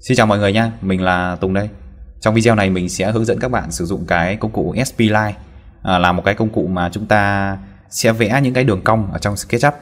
Xin chào mọi người nha, mình là Tùng đây. Trong video này mình sẽ hướng dẫn các bạn sử dụng cái công cụ SP Line à, là một cái công cụ mà chúng ta sẽ vẽ những cái đường cong ở trong SketchUp.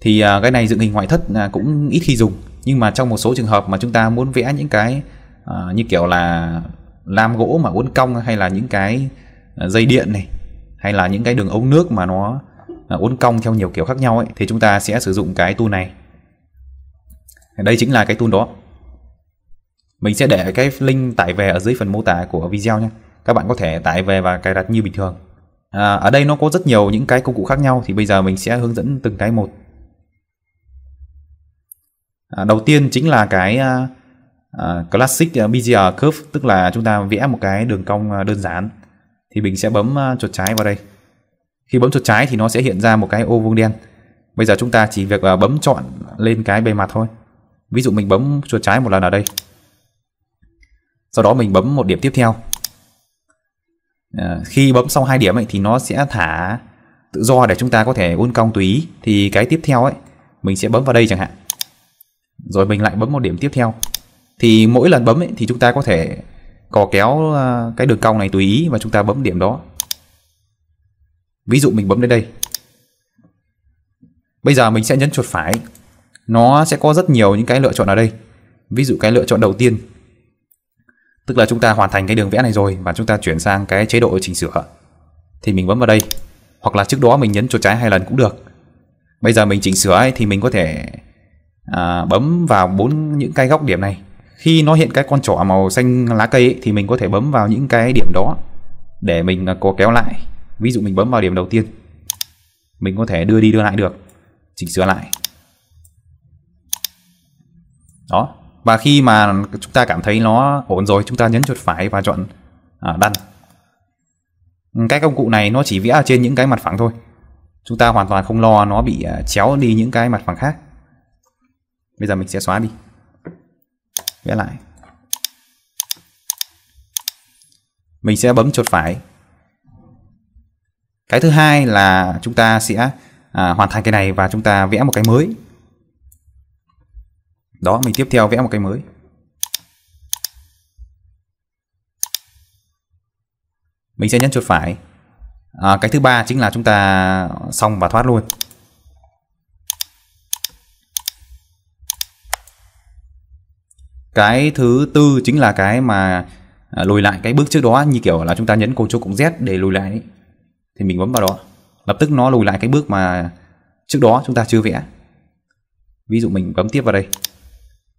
Thì à, cái này dựng hình ngoại thất à, cũng ít khi dùng, nhưng mà trong một số trường hợp mà chúng ta muốn vẽ những cái à, như kiểu là lam gỗ mà uốn cong hay là những cái à, dây điện này hay là những cái đường ống nước mà nó à, uốn cong theo nhiều kiểu khác nhau ấy thì chúng ta sẽ sử dụng cái tool này. Đây chính là cái tool đó. Mình sẽ để cái link tải về ở dưới phần mô tả của video nha. Các bạn có thể tải về và cài đặt như bình thường. À, ở đây nó có rất nhiều những cái công cụ khác nhau thì bây giờ mình sẽ hướng dẫn từng cái một. À, đầu tiên chính là cái à, à Classic Bezier à, Curve tức là chúng ta vẽ một cái đường cong à, đơn giản. Thì mình sẽ bấm chuột trái vào đây. Khi bấm chuột trái thì nó sẽ hiện ra một cái ô vuông đen. Bây giờ chúng ta chỉ việc bấm chọn lên cái bề mặt thôi. Ví dụ mình bấm chuột trái một lần ở đây sau đó mình bấm một điểm tiếp theo à, khi bấm xong hai điểm ấy, thì nó sẽ thả tự do để chúng ta có thể uốn cong tùy ý. thì cái tiếp theo ấy mình sẽ bấm vào đây chẳng hạn rồi mình lại bấm một điểm tiếp theo thì mỗi lần bấm ấy, thì chúng ta có thể cò kéo ờ, cái đường cong này tùy ý và chúng ta bấm điểm đó ví dụ mình bấm đến đây bây giờ mình sẽ nhấn chuột phải nó sẽ có rất nhiều những cái lựa chọn ở đây ví dụ cái lựa chọn đầu tiên Tức là chúng ta hoàn thành cái đường vẽ này rồi và chúng ta chuyển sang cái chế độ chỉnh sửa. Thì mình bấm vào đây, hoặc là trước đó mình nhấn chuột trái hai lần cũng được. Bây giờ mình chỉnh sửa ấy, thì mình có thể à, bấm vào bốn những cái góc điểm này. Khi nó hiện cái con trỏ màu xanh lá cây ấy, thì mình có thể bấm vào những cái điểm đó để mình à, có kéo lại. Ví dụ mình bấm vào điểm đầu tiên, mình có thể đưa đi đưa lại được, chỉnh sửa lại. Đó, và khi mà chúng ta cảm thấy nó ổn rồi chúng ta nhấn chuột phải và chọn à, đăng cái công cụ này nó chỉ vẽ trên những cái mặt phẳng thôi chúng ta hoàn toàn không lo nó bị à, chéo đi những cái mặt phẳng khác bây giờ mình sẽ xóa đi vẽ lại mình sẽ bấm chuột phải cái thứ hai là chúng ta sẽ à, hoàn thành cái này và chúng ta vẽ một cái mới đó mình tiếp theo vẽ một cái mới mình sẽ nhấn chuột phải à, cái thứ ba chính là chúng ta xong và thoát luôn cái thứ tư chính là cái mà à, lùi lại cái bước trước đó như kiểu là chúng ta nhấn ctrl cộng z để lùi lại ấy. thì mình bấm vào đó lập tức nó lùi lại cái bước mà trước đó chúng ta chưa vẽ ví dụ mình bấm tiếp vào đây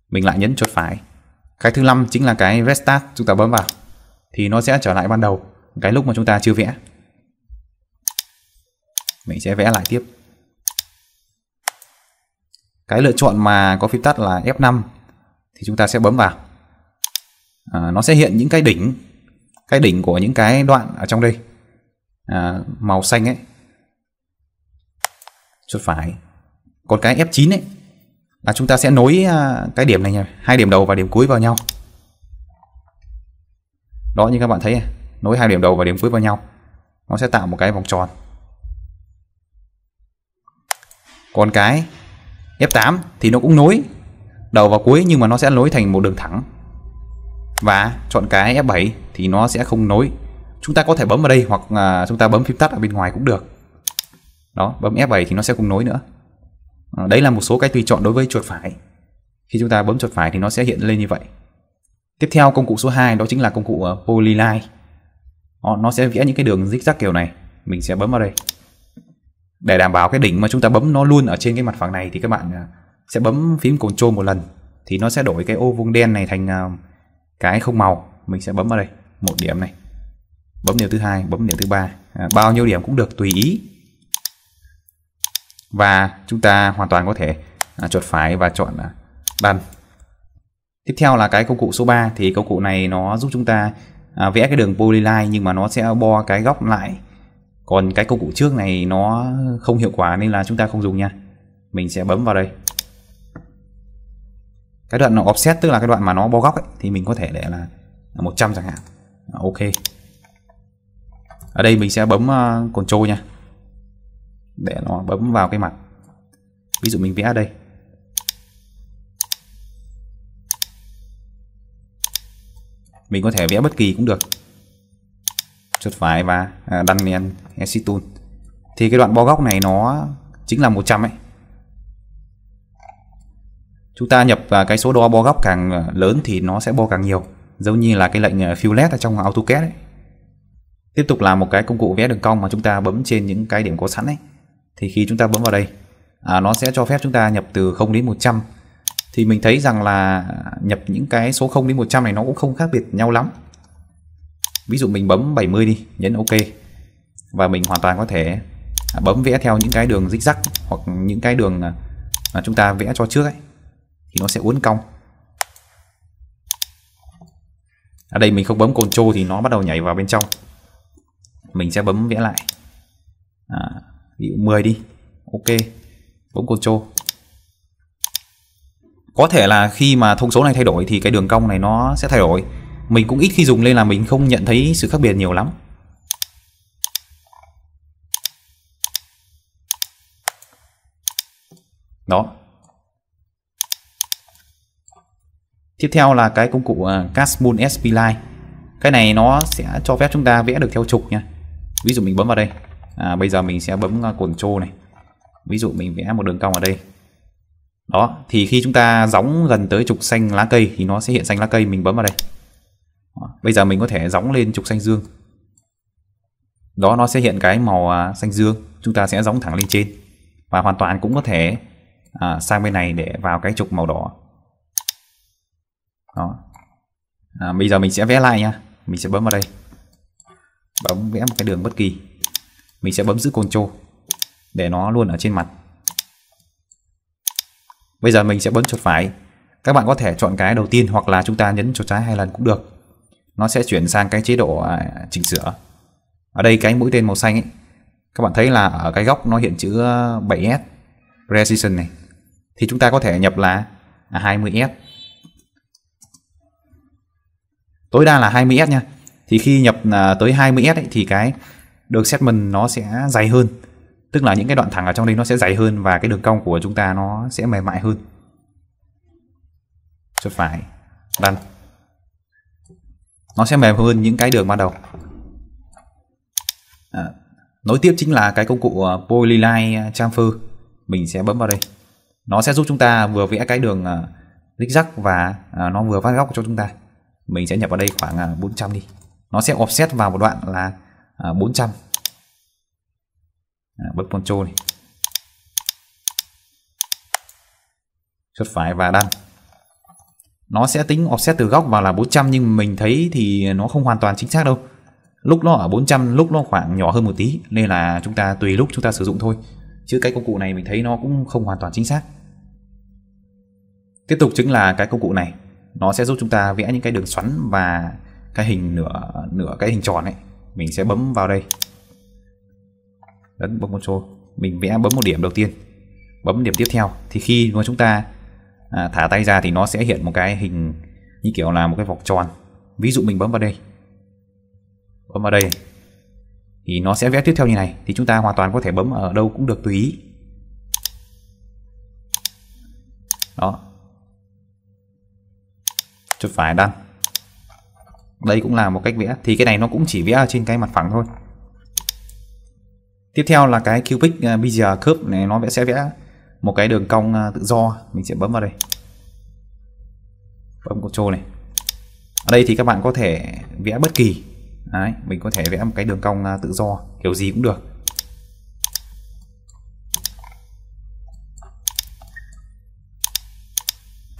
mình lại nhấn chuột phải cái thứ năm chính là cái restart chúng ta bấm vào thì nó sẽ trở lại ban đầu cái lúc mà chúng ta chưa vẽ mình sẽ vẽ lại tiếp cái lựa chọn mà có phím tắt là F5 thì chúng ta sẽ bấm vào à, nó sẽ hiện những cái đỉnh cái đỉnh của những cái đoạn ở trong đây à, màu xanh ấy chuột phải còn cái F9 ấy là chúng ta sẽ nối à, cái điểm này nhỉ? hai điểm đầu và điểm cuối vào nhau đó như các bạn thấy nối hai điểm đầu và điểm cuối vào nhau nó sẽ tạo một cái vòng tròn còn cái F8 thì nó cũng nối đầu và cuối nhưng mà nó sẽ nối thành một đường thẳng và chọn cái F7 thì nó sẽ không nối chúng ta có thể bấm vào đây hoặc à, chúng ta bấm phím tắt ở bên ngoài cũng được đó bấm F7 thì nó sẽ không nối nữa Ờ, đấy là một số cách tùy chọn đối với chuột phải. Khi chúng ta bấm chuột phải thì nó sẽ hiện lên như vậy. Tiếp theo công cụ số 2 đó chính là công cụ ờ, Polyline. Ờ, nó sẽ vẽ những cái đường zigzag kiểu này. Mình sẽ bấm vào đây. Để đảm bảo cái đỉnh mà chúng ta bấm nó luôn ở trên cái mặt phẳng này thì các bạn sẽ bấm phím Ctrl một lần thì nó sẽ đổi cái ô vuông đen này thành cái không màu. Mình sẽ bấm vào đây, một điểm này. Bấm điểm thứ hai, bấm điểm thứ ba. À, bao nhiêu điểm cũng được tùy ý và chúng ta hoàn toàn có thể à, chuột phải và chọn à, đan tiếp theo là cái công cụ số 3 thì công cụ này nó giúp chúng ta à, vẽ cái đường polyline nhưng mà nó sẽ bo cái góc lại còn cái công cụ trước này nó không hiệu quả nên là chúng ta không dùng nha mình sẽ bấm vào đây cái đoạn offset tức là cái đoạn mà nó bo góc ấy, thì mình có thể để là 100 chẳng hạn ờ, ok ở đây mình sẽ bấm uh, Ctrl nha để nó bấm vào cái mặt ví dụ mình vẽ đây mình có thể vẽ bất kỳ cũng được chuột phải và đăng lên exit tool thì cái đoạn bo góc này nó chính là 100 ấy chúng ta nhập vào cái số đo bo góc càng à, lớn thì nó sẽ bo càng nhiều giống như là cái lệnh à, fillet ở trong AutoCAD ấy. tiếp tục là một cái công cụ vẽ đường cong mà chúng ta bấm trên những cái điểm có sẵn ấy thì khi chúng ta bấm vào đây à, nó sẽ cho phép chúng ta nhập từ 0 đến 100 thì mình thấy rằng là nhập những cái số 0 đến 100 này nó cũng không khác biệt nhau lắm ví dụ mình bấm 70 đi nhấn ok và mình hoàn toàn có thể à, bấm vẽ theo những cái đường rích rắc hoặc những cái đường à, mà chúng ta vẽ cho trước ấy thì nó sẽ uốn cong ở đây mình không bấm cồn trô thì nó bắt đầu nhảy vào bên trong mình sẽ bấm vẽ lại à, ví dụ 10 đi ok bấm control có thể là khi mà thông số này thay đổi thì cái đường cong này nó sẽ thay đổi mình cũng ít khi dùng nên là mình không nhận thấy sự khác biệt nhiều lắm đó tiếp theo là cái công cụ à, Casmoon SP Line cái này nó sẽ cho phép chúng ta vẽ được theo trục nha ví dụ mình bấm vào đây à, bây giờ mình sẽ bấm à, Ctrl này ví dụ mình vẽ một đường cong ở đây đó thì khi chúng ta gióng gần tới trục xanh lá cây thì nó sẽ hiện xanh lá cây mình bấm vào đây bây giờ mình có thể gióng lên trục xanh dương đó nó sẽ hiện cái màu à, xanh dương chúng ta sẽ gióng thẳng lên trên và hoàn toàn cũng có thể à, sang bên này để vào cái trục màu đỏ đó à, bây giờ mình sẽ vẽ lại nha mình sẽ bấm vào đây bấm vẽ một cái đường bất kỳ mình sẽ bấm giữ Ctrl để nó luôn ở trên mặt bây giờ mình sẽ bấm chuột phải các bạn có thể chọn cái đầu tiên hoặc là chúng ta nhấn chuột trái hai lần cũng được nó sẽ chuyển sang cái chế độ à, chỉnh sửa ở đây cái mũi tên màu xanh ấy, các bạn thấy là ở cái góc nó hiện chữ 7S ờ, Precision này thì chúng ta có thể nhập là 20S à, tối đa là 20S nha thì khi nhập à, tới 20S ấy, thì cái đường segment nó sẽ dày hơn tức là những cái đoạn thẳng ở trong đây nó sẽ dày hơn và cái đường cong của chúng ta nó sẽ mềm mại hơn chốt phải đăng nó sẽ mềm hơn những cái đường ban đầu à, nối tiếp chính là cái công cụ à, polyline chamfer mình sẽ bấm vào đây nó sẽ giúp chúng ta vừa vẽ cái đường à, rắc và à, nó vừa phát góc cho chúng ta mình sẽ nhập vào đây khoảng 400 đi nó sẽ offset vào một đoạn là à, 400 à, bật poncho này chốt phải và đăng nó sẽ tính offset từ góc vào là 400 nhưng mình thấy thì nó không hoàn toàn chính xác đâu lúc nó ở 400 lúc nó khoảng nhỏ hơn một tí nên là chúng ta tùy lúc chúng ta sử dụng thôi chứ cái công cụ này mình thấy nó cũng không hoàn toàn chính xác tiếp tục chính là cái công cụ này nó sẽ giúp chúng ta vẽ những cái đường xoắn và cái hình nửa nửa cái hình tròn ấy mình sẽ bấm vào đây đánh bấm con số mình vẽ bấm một điểm đầu tiên bấm điểm tiếp theo thì khi mà chúng ta à, thả tay ra thì nó sẽ hiện một cái hình như kiểu là một cái vòng tròn ví dụ mình bấm vào đây bấm vào đây thì nó sẽ vẽ tiếp theo như này thì chúng ta hoàn toàn có thể bấm ở đâu cũng được tùy ý đó chuột phải đăng đây cũng là một cách vẽ thì cái này nó cũng chỉ vẽ trên cái mặt phẳng thôi tiếp theo là cái cubic à, bezier curve này nó sẽ vẽ một cái đường cong à, tự do mình sẽ bấm vào đây bấm control này ở đây thì các bạn có thể vẽ bất kỳ Đấy, mình có thể vẽ một cái đường cong à, tự do kiểu gì cũng được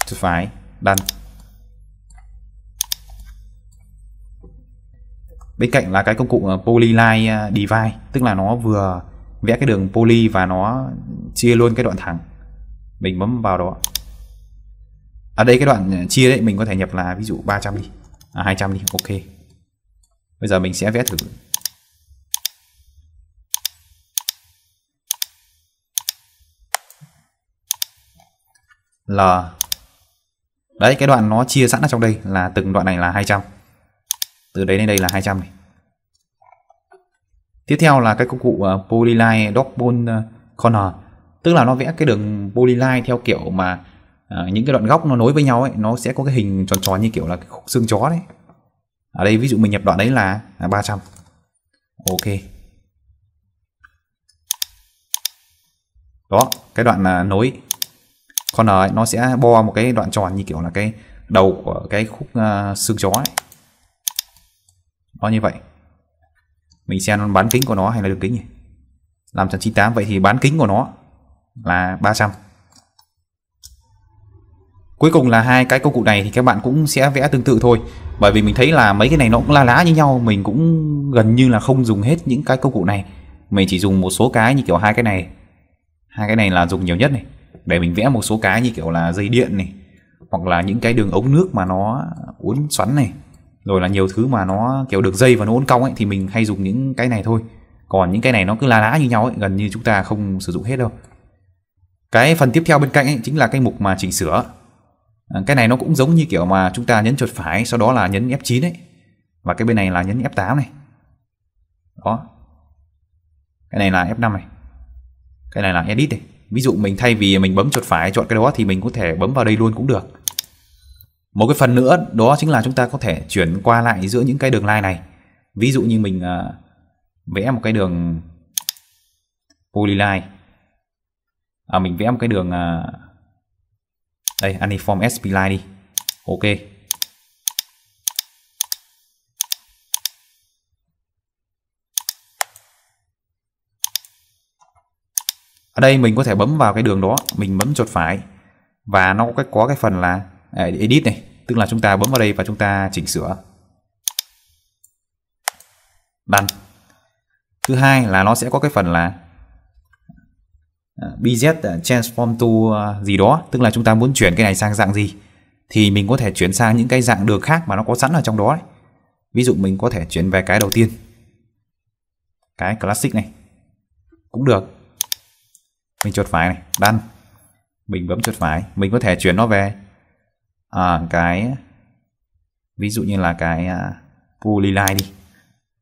chuột phải đăng bên cạnh là cái công cụ ờ, polyline ờ, divide tức là nó vừa vẽ cái đường poly và nó chia luôn cái đoạn thẳng mình bấm vào đó ở à, đây cái đoạn ờ, chia đấy mình có thể nhập là ví dụ 300 đi à, 200 đi ok bây giờ mình sẽ vẽ thử L Đấy cái đoạn nó chia sẵn ở trong đây là từng đoạn này là 200 từ đấy đến đây là 200 này tiếp theo là cái công cụ ờ, polyline dogbone ờ, corner tức là nó vẽ cái đường polyline theo kiểu mà à, những cái đoạn góc nó nối với nhau ấy nó sẽ có cái hình tròn tròn như kiểu là cái khúc xương chó đấy ở đây ví dụ mình nhập đoạn đấy là 300 ok đó cái đoạn là nối corner ấy, nó sẽ bo một cái đoạn tròn như kiểu là cái đầu của cái khúc uh, xương chó ấy nó như vậy mình xem bán kính của nó hay là đường kính nhỉ làm 198 vậy thì bán kính của nó là 300 cuối cùng là hai cái công cụ này thì các bạn cũng sẽ vẽ tương tự thôi bởi vì mình thấy là mấy cái này nó cũng la lá như nhau mình cũng gần như là không dùng hết những cái công cụ này mình chỉ dùng một số cái như kiểu hai cái này hai cái này là dùng nhiều nhất này để mình vẽ một số cái như kiểu là dây điện này hoặc là những cái đường ống nước mà nó uốn xoắn này rồi là nhiều thứ mà nó kiểu được dây và nó uốn cong ấy thì mình hay dùng những cái này thôi còn những cái này nó cứ lá lá như nhau ấy gần như chúng ta không sử dụng hết đâu cái phần tiếp theo bên cạnh ấy chính là cái mục mà chỉnh sửa à, cái này nó cũng giống như kiểu mà chúng ta nhấn chuột phải sau đó là nhấn F9 ấy và cái bên này là nhấn F8 này đó cái này là F5 này cái này là edit này ví dụ mình thay vì mình bấm chuột phải chọn cái đó thì mình có thể bấm vào đây luôn cũng được một cái phần nữa đó chính là chúng ta có thể chuyển qua lại giữa những cái đường line này ví dụ như mình à, vẽ một cái đường polyline à, mình vẽ một cái đường à, đây uniform sp line đi ok ở đây mình có thể bấm vào cái đường đó mình bấm chuột phải và nó có cái có cái phần là À, edit này tức là chúng ta bấm vào đây và chúng ta chỉnh sửa đăng thứ hai là nó sẽ có cái phần là à, bz à, transform to gì đó tức là chúng ta muốn chuyển cái này sang dạng gì thì mình có thể chuyển sang những cái dạng được khác mà nó có sẵn ở trong đó ấy. ví dụ mình có thể chuyển về cái đầu tiên cái classic này cũng được mình chuột phải này đăng mình bấm chuột phải mình có thể chuyển nó về à, cái ví dụ như là cái à, polyline đi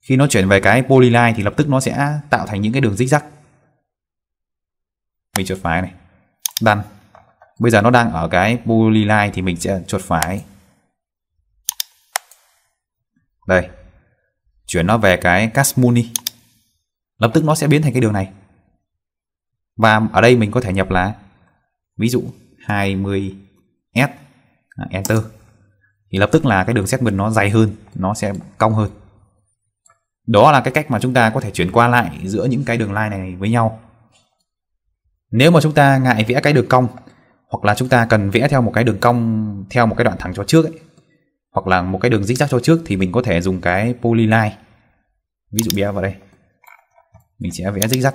khi nó chuyển về cái polyline thì lập tức nó sẽ tạo thành những cái đường rích rắc mình chuột phải này đăng bây giờ nó đang ở cái polyline thì mình sẽ chuột phải đây chuyển nó về cái casmoon đi lập tức nó sẽ biến thành cái đường này và ở đây mình có thể nhập là ví dụ 20s Ờ, enter thì lập tức là cái đường segment nó dày hơn nó sẽ cong hơn đó là cái cách mà chúng ta có thể chuyển qua lại giữa những cái đường line này với nhau nếu mà chúng ta ngại vẽ cái đường cong hoặc là chúng ta cần vẽ theo một cái đường cong theo một cái đoạn thẳng cho trước ấy, hoặc là một cái đường zigzag cho trước thì mình có thể dùng cái polyline ví dụ bia vào đây mình sẽ vẽ zigzag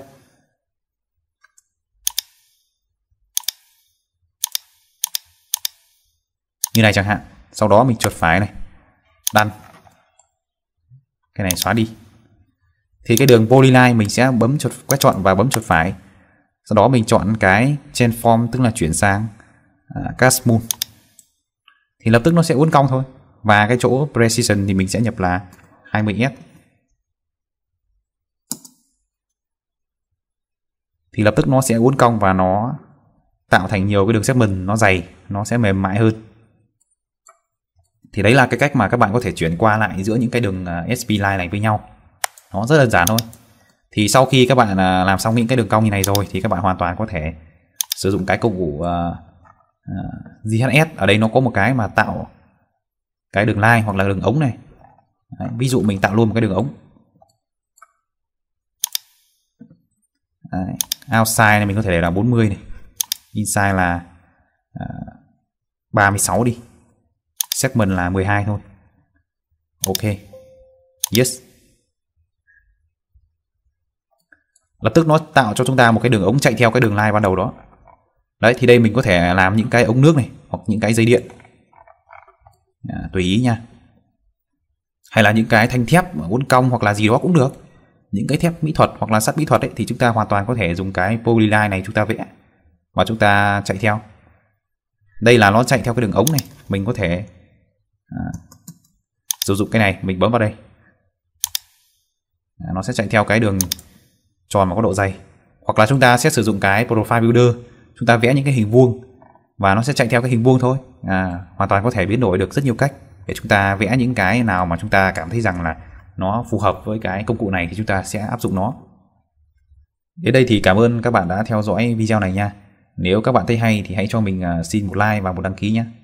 như này chẳng hạn sau đó mình chuột phải này đăng cái này xóa đi thì cái đường polyline mình sẽ bấm chuột quét chọn và bấm chuột phải sau đó mình chọn cái transform tức là chuyển sang à, cast moon thì lập tức nó sẽ uốn cong thôi và cái chỗ precision thì mình sẽ nhập là 20s thì lập tức nó sẽ uốn cong và nó tạo thành nhiều cái đường segment nó dày nó sẽ mềm mại hơn thì đấy là cái cách mà các bạn có thể chuyển qua lại giữa những cái đường à, SP line này với nhau nó rất đơn giản thôi thì sau khi các bạn à, làm xong những cái đường cong như này rồi thì các bạn hoàn toàn có thể sử dụng cái công cụ à, GHS ở đây nó có một cái mà tạo cái đường line hoặc là đường ống này Đấy, ví dụ mình tạo luôn một cái đường ống Đấy, outside này mình có thể để là 40 này inside là uh, 36 đi segment là 12 thôi ok yes lập tức nó tạo cho chúng ta một cái đường ống chạy theo cái đường line ban đầu đó đấy thì đây mình có thể làm những cái ống nước này hoặc những cái dây điện à, tùy ý nha hay là những cái thanh thép uốn cong hoặc là gì đó cũng được những cái thép mỹ thuật hoặc là sắt mỹ thuật ấy, thì chúng ta hoàn toàn có thể dùng cái polyline này chúng ta vẽ và chúng ta chạy theo đây là nó chạy theo cái đường ống này mình có thể À. sử dụng cái này mình bấm vào đây à, nó sẽ chạy theo cái đường tròn mà có độ dày hoặc là chúng ta sẽ sử dụng cái profile builder chúng ta vẽ những cái hình vuông và nó sẽ chạy theo cái hình vuông thôi à, hoàn toàn có thể biến đổi được rất nhiều cách để chúng ta vẽ những cái nào mà chúng ta cảm thấy rằng là nó phù hợp với cái công cụ này thì chúng ta sẽ áp dụng nó đến đây thì cảm ơn các bạn đã theo dõi video này nha nếu các bạn thấy hay thì hãy cho mình à, xin một like và một đăng ký nhé